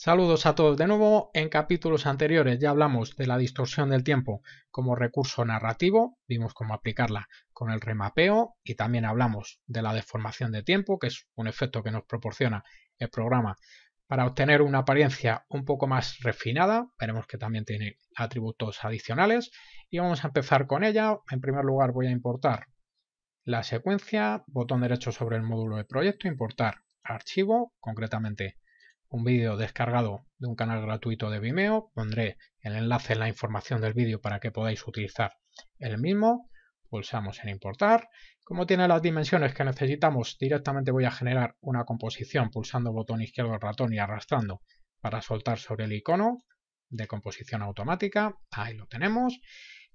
Saludos a todos de nuevo. En capítulos anteriores ya hablamos de la distorsión del tiempo como recurso narrativo, vimos cómo aplicarla con el remapeo y también hablamos de la deformación de tiempo, que es un efecto que nos proporciona el programa para obtener una apariencia un poco más refinada. Veremos que también tiene atributos adicionales y vamos a empezar con ella. En primer lugar voy a importar la secuencia, botón derecho sobre el módulo de proyecto, importar archivo, concretamente un vídeo descargado de un canal gratuito de Vimeo. Pondré el enlace en la información del vídeo para que podáis utilizar el mismo. Pulsamos en importar. Como tiene las dimensiones que necesitamos, directamente voy a generar una composición pulsando botón izquierdo del ratón y arrastrando para soltar sobre el icono de composición automática. Ahí lo tenemos.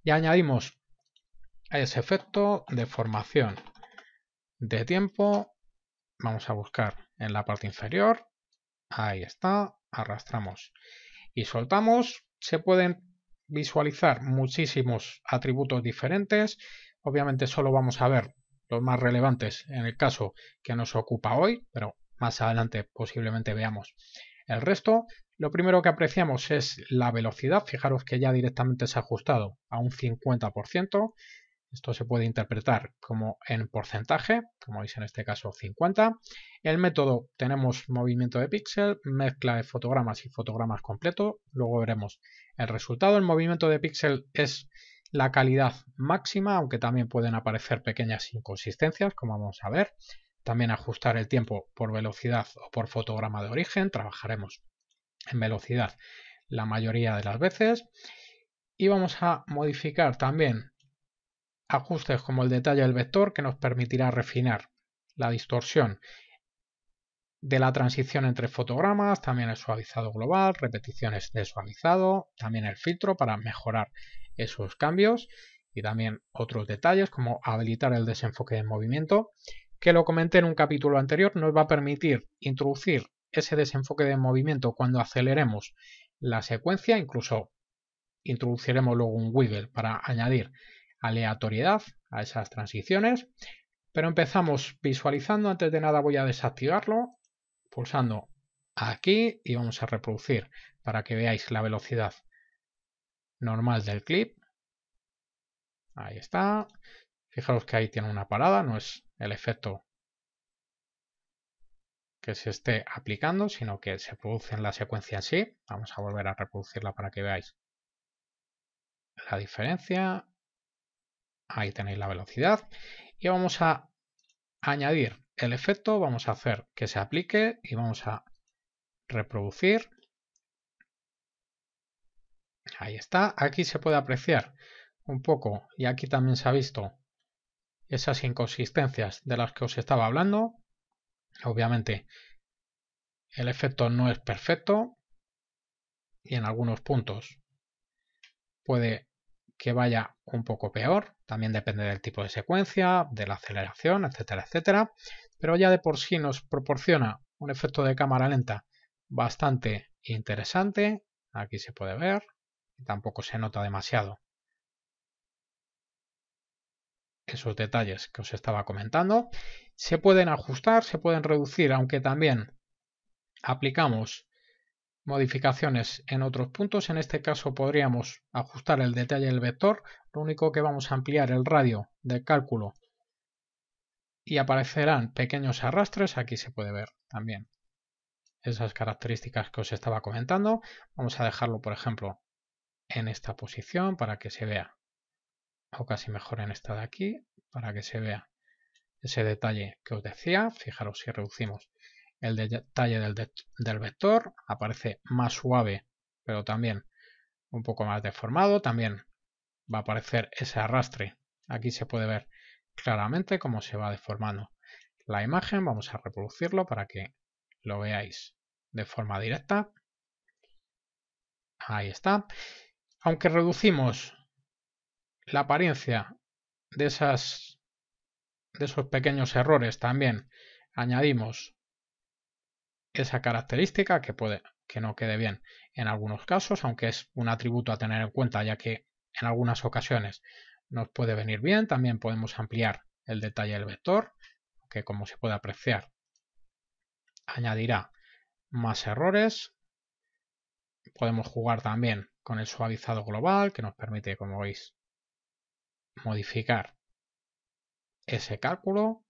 Y añadimos ese efecto de formación de tiempo. Vamos a buscar en la parte inferior Ahí está, arrastramos y soltamos. Se pueden visualizar muchísimos atributos diferentes. Obviamente solo vamos a ver los más relevantes en el caso que nos ocupa hoy, pero más adelante posiblemente veamos el resto. Lo primero que apreciamos es la velocidad. Fijaros que ya directamente se ha ajustado a un 50%. Esto se puede interpretar como en porcentaje, como veis en este caso 50. El método tenemos movimiento de píxel, mezcla de fotogramas y fotogramas completo. Luego veremos el resultado. El movimiento de píxel es la calidad máxima, aunque también pueden aparecer pequeñas inconsistencias, como vamos a ver. También ajustar el tiempo por velocidad o por fotograma de origen. Trabajaremos en velocidad la mayoría de las veces. Y vamos a modificar también ajustes como el detalle del vector que nos permitirá refinar la distorsión de la transición entre fotogramas, también el suavizado global, repeticiones de suavizado, también el filtro para mejorar esos cambios y también otros detalles como habilitar el desenfoque de movimiento, que lo comenté en un capítulo anterior, nos va a permitir introducir ese desenfoque de movimiento cuando aceleremos la secuencia, incluso introduciremos luego un wiggle para añadir aleatoriedad a esas transiciones. Pero empezamos visualizando, antes de nada voy a desactivarlo, pulsando aquí y vamos a reproducir para que veáis la velocidad normal del clip. Ahí está. Fijaros que ahí tiene una parada, no es el efecto que se esté aplicando, sino que se produce en la secuencia así Vamos a volver a reproducirla para que veáis la diferencia. Ahí tenéis la velocidad. Y vamos a añadir el efecto, vamos a hacer que se aplique y vamos a reproducir. Ahí está. Aquí se puede apreciar un poco, y aquí también se ha visto esas inconsistencias de las que os estaba hablando. Obviamente el efecto no es perfecto y en algunos puntos puede que vaya un poco peor, también depende del tipo de secuencia, de la aceleración, etcétera, etcétera, pero ya de por sí nos proporciona un efecto de cámara lenta bastante interesante, aquí se puede ver, tampoco se nota demasiado esos detalles que os estaba comentando, se pueden ajustar, se pueden reducir, aunque también aplicamos modificaciones en otros puntos. En este caso podríamos ajustar el detalle del vector, lo único que vamos a ampliar el radio de cálculo y aparecerán pequeños arrastres, aquí se puede ver también esas características que os estaba comentando. Vamos a dejarlo, por ejemplo, en esta posición para que se vea, o casi mejor en esta de aquí, para que se vea ese detalle que os decía. Fijaros si reducimos el detalle del, del vector, aparece más suave, pero también un poco más deformado, también va a aparecer ese arrastre. Aquí se puede ver claramente cómo se va deformando la imagen. Vamos a reproducirlo para que lo veáis de forma directa. Ahí está. Aunque reducimos la apariencia de, esas, de esos pequeños errores, también añadimos esa característica que puede que no quede bien en algunos casos, aunque es un atributo a tener en cuenta, ya que en algunas ocasiones nos puede venir bien. También podemos ampliar el detalle del vector, que como se puede apreciar, añadirá más errores. Podemos jugar también con el suavizado global, que nos permite, como veis, modificar ese cálculo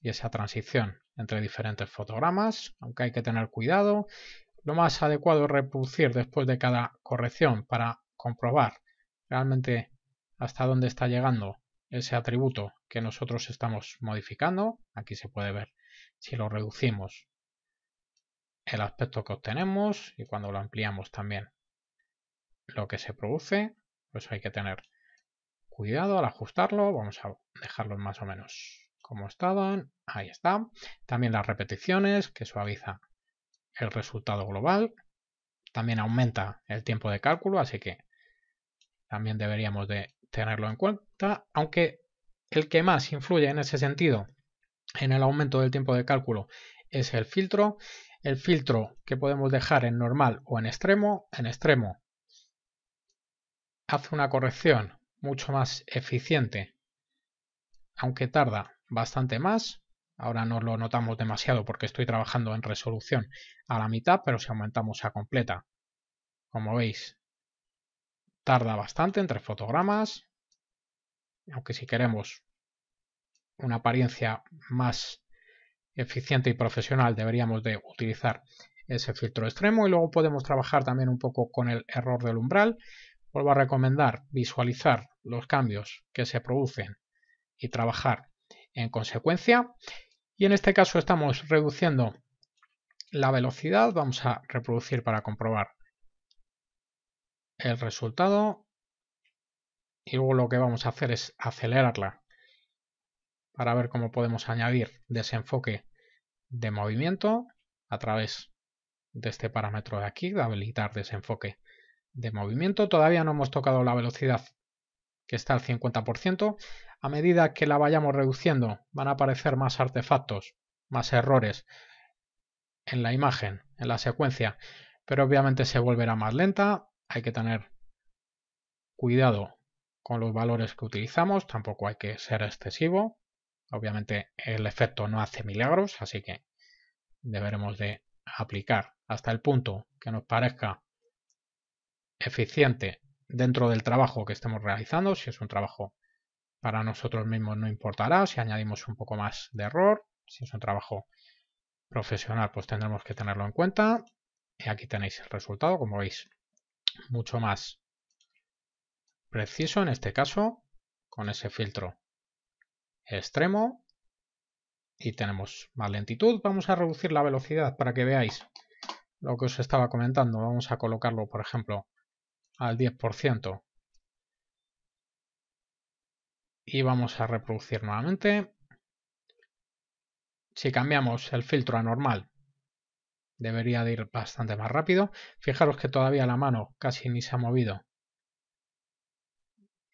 y esa transición entre diferentes fotogramas, aunque hay que tener cuidado. Lo más adecuado es reproducir después de cada corrección para comprobar realmente hasta dónde está llegando ese atributo que nosotros estamos modificando. Aquí se puede ver si lo reducimos el aspecto que obtenemos y cuando lo ampliamos también lo que se produce. Pues hay que tener cuidado al ajustarlo. Vamos a dejarlo más o menos como estaban, ahí está. También las repeticiones, que suaviza el resultado global. También aumenta el tiempo de cálculo, así que también deberíamos de tenerlo en cuenta, aunque el que más influye en ese sentido en el aumento del tiempo de cálculo es el filtro. El filtro que podemos dejar en normal o en extremo, en extremo hace una corrección mucho más eficiente, aunque tarda bastante más. Ahora no lo notamos demasiado porque estoy trabajando en resolución a la mitad, pero si aumentamos a completa, como veis, tarda bastante entre fotogramas. Aunque si queremos una apariencia más eficiente y profesional deberíamos de utilizar ese filtro extremo y luego podemos trabajar también un poco con el error del umbral. Vuelvo a recomendar visualizar los cambios que se producen y trabajar en consecuencia. Y en este caso estamos reduciendo la velocidad. Vamos a reproducir para comprobar el resultado. Y luego lo que vamos a hacer es acelerarla para ver cómo podemos añadir desenfoque de movimiento a través de este parámetro de aquí, de habilitar desenfoque de movimiento. Todavía no hemos tocado la velocidad que está al 50% a medida que la vayamos reduciendo van a aparecer más artefactos, más errores en la imagen, en la secuencia, pero obviamente se volverá más lenta, hay que tener cuidado con los valores que utilizamos, tampoco hay que ser excesivo, obviamente el efecto no hace milagros, así que deberemos de aplicar hasta el punto que nos parezca eficiente dentro del trabajo que estemos realizando, si es un trabajo para nosotros mismos no importará si añadimos un poco más de error. Si es un trabajo profesional, pues tendremos que tenerlo en cuenta. Y aquí tenéis el resultado, como veis, mucho más preciso en este caso, con ese filtro extremo. Y tenemos más lentitud. Vamos a reducir la velocidad para que veáis lo que os estaba comentando. Vamos a colocarlo, por ejemplo, al 10% y vamos a reproducir nuevamente. Si cambiamos el filtro a normal, debería de ir bastante más rápido. Fijaros que todavía la mano casi ni se ha movido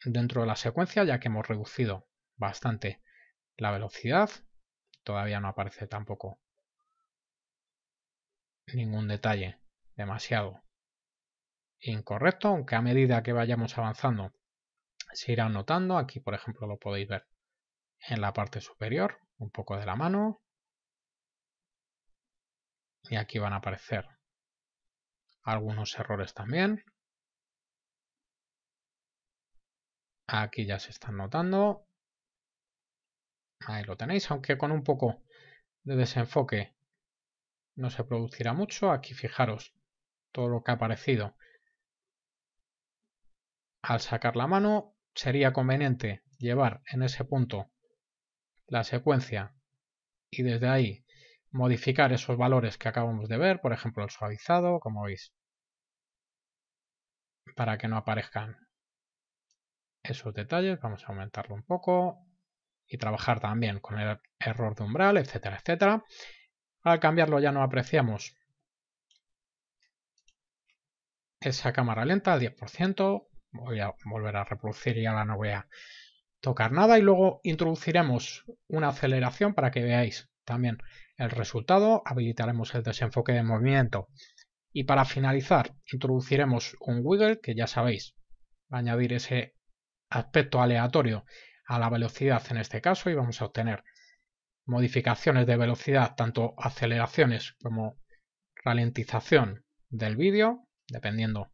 dentro de la secuencia, ya que hemos reducido bastante la velocidad. Todavía no aparece tampoco ningún detalle demasiado incorrecto, aunque a medida que vayamos avanzando se irán notando. Aquí, por ejemplo, lo podéis ver en la parte superior, un poco de la mano. Y aquí van a aparecer algunos errores también. Aquí ya se están notando. Ahí lo tenéis, aunque con un poco de desenfoque no se producirá mucho. Aquí fijaros todo lo que ha aparecido al sacar la mano sería conveniente llevar en ese punto la secuencia y desde ahí modificar esos valores que acabamos de ver, por ejemplo el suavizado, como veis, para que no aparezcan esos detalles, vamos a aumentarlo un poco y trabajar también con el error de umbral, etcétera, etcétera. Al cambiarlo ya no apreciamos esa cámara lenta al 10%, voy a volver a reproducir y ahora no voy a tocar nada y luego introduciremos una aceleración para que veáis también el resultado, habilitaremos el desenfoque de movimiento y para finalizar introduciremos un wiggle que ya sabéis, va a añadir ese aspecto aleatorio a la velocidad en este caso y vamos a obtener modificaciones de velocidad, tanto aceleraciones como ralentización del vídeo, dependiendo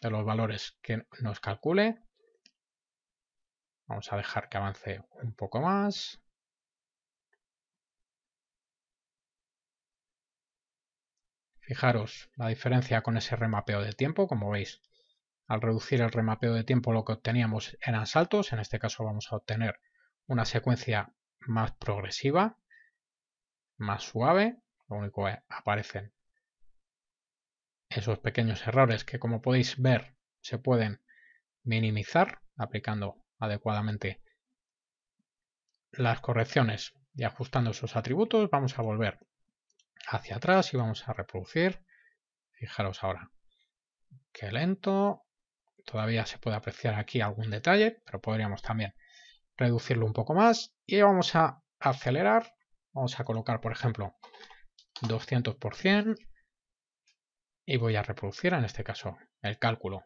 de los valores que nos calcule. Vamos a dejar que avance un poco más. Fijaros la diferencia con ese remapeo de tiempo, como veis, al reducir el remapeo de tiempo lo que obteníamos eran saltos, en este caso vamos a obtener una secuencia más progresiva, más suave, lo único que aparecen esos pequeños errores que como podéis ver se pueden minimizar aplicando adecuadamente las correcciones y ajustando esos atributos. Vamos a volver hacia atrás y vamos a reproducir. Fijaros ahora, que lento. Todavía se puede apreciar aquí algún detalle, pero podríamos también reducirlo un poco más. Y vamos a acelerar. Vamos a colocar, por ejemplo, 200% y voy a reproducir en este caso el cálculo.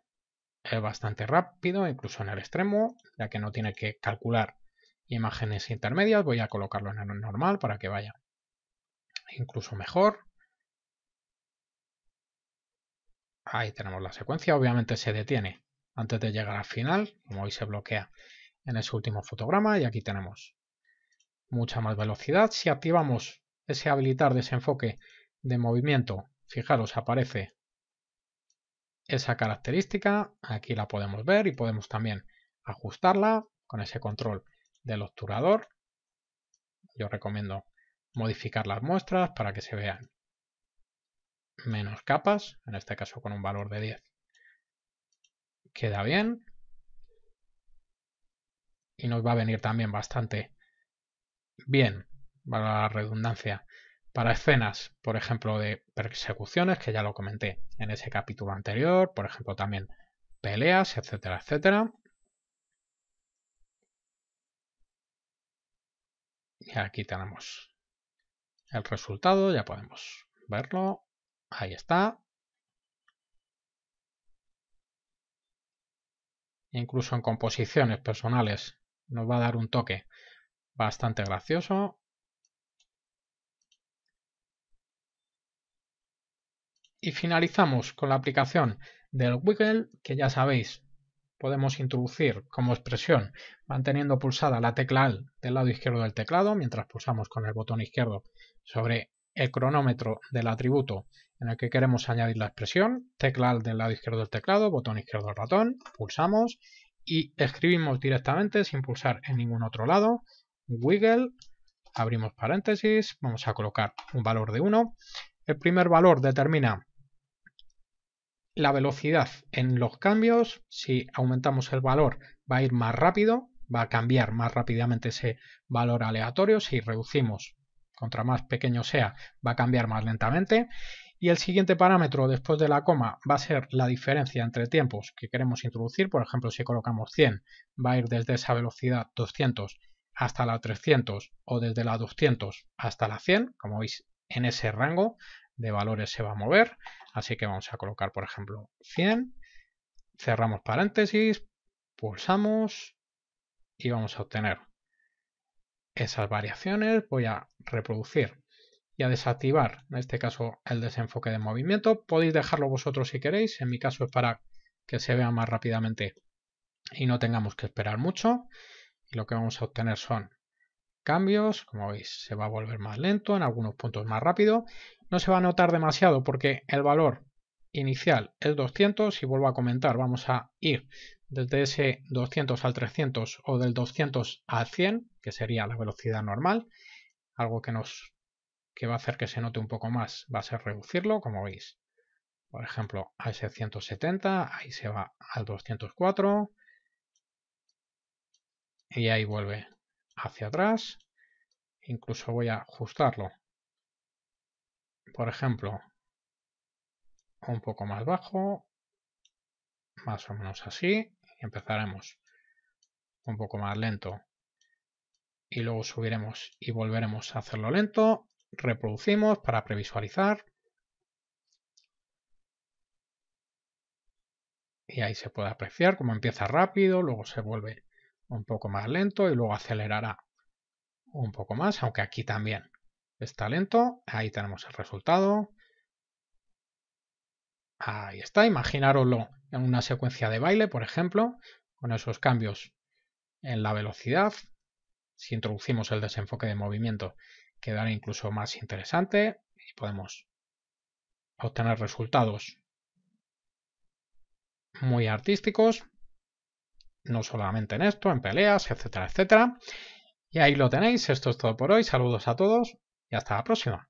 Es bastante rápido, incluso en el extremo, ya que no tiene que calcular imágenes intermedias. Voy a colocarlo en el normal para que vaya incluso mejor. Ahí tenemos la secuencia, obviamente se detiene antes de llegar al final, como hoy se bloquea en ese último fotograma y aquí tenemos mucha más velocidad. Si activamos ese habilitar desenfoque de movimiento Fijaros, aparece esa característica, aquí la podemos ver y podemos también ajustarla con ese control del obturador. Yo recomiendo modificar las muestras para que se vean menos capas, en este caso con un valor de 10. Queda bien. Y nos va a venir también bastante bien, para la redundancia, para escenas, por ejemplo, de persecuciones, que ya lo comenté en ese capítulo anterior, por ejemplo, también peleas, etcétera, etcétera. Y aquí tenemos el resultado, ya podemos verlo. Ahí está. Incluso en composiciones personales nos va a dar un toque bastante gracioso. Y finalizamos con la aplicación del wiggle que ya sabéis podemos introducir como expresión manteniendo pulsada la tecla AL del lado izquierdo del teclado mientras pulsamos con el botón izquierdo sobre el cronómetro del atributo en el que queremos añadir la expresión, tecla del lado izquierdo del teclado, botón izquierdo del ratón, pulsamos y escribimos directamente sin pulsar en ningún otro lado, wiggle, abrimos paréntesis, vamos a colocar un valor de 1, el primer valor determina la velocidad en los cambios, si aumentamos el valor va a ir más rápido, va a cambiar más rápidamente ese valor aleatorio, si reducimos, contra más pequeño sea, va a cambiar más lentamente. Y el siguiente parámetro después de la coma va a ser la diferencia entre tiempos que queremos introducir. Por ejemplo, si colocamos 100, va a ir desde esa velocidad 200 hasta la 300 o desde la 200 hasta la 100, como veis en ese rango de valores se va a mover. Así que vamos a colocar, por ejemplo, 100. Cerramos paréntesis, pulsamos y vamos a obtener esas variaciones. Voy a reproducir y a desactivar, en este caso, el desenfoque de movimiento. Podéis dejarlo vosotros si queréis. En mi caso es para que se vea más rápidamente y no tengamos que esperar mucho. Y lo que vamos a obtener son cambios, como veis, se va a volver más lento, en algunos puntos más rápido. No se va a notar demasiado porque el valor inicial es 200 Si vuelvo a comentar, vamos a ir desde ese 200 al 300 o del 200 al 100, que sería la velocidad normal, algo que nos que va a hacer que se note un poco más va a ser reducirlo, como veis. Por ejemplo, a ese 170, ahí se va al 204 y ahí vuelve hacia atrás. Incluso voy a ajustarlo. Por ejemplo, un poco más bajo, más o menos así, empezaremos un poco más lento. Y luego subiremos y volveremos a hacerlo lento. Reproducimos para previsualizar. Y ahí se puede apreciar cómo empieza rápido, luego se vuelve un poco más lento y luego acelerará un poco más, aunque aquí también está lento. Ahí tenemos el resultado. Ahí está, Imaginaroslo en una secuencia de baile, por ejemplo, con esos cambios en la velocidad. Si introducimos el desenfoque de movimiento quedará incluso más interesante y podemos obtener resultados muy artísticos no solamente en esto, en peleas, etcétera, etcétera. Y ahí lo tenéis, esto es todo por hoy, saludos a todos y hasta la próxima.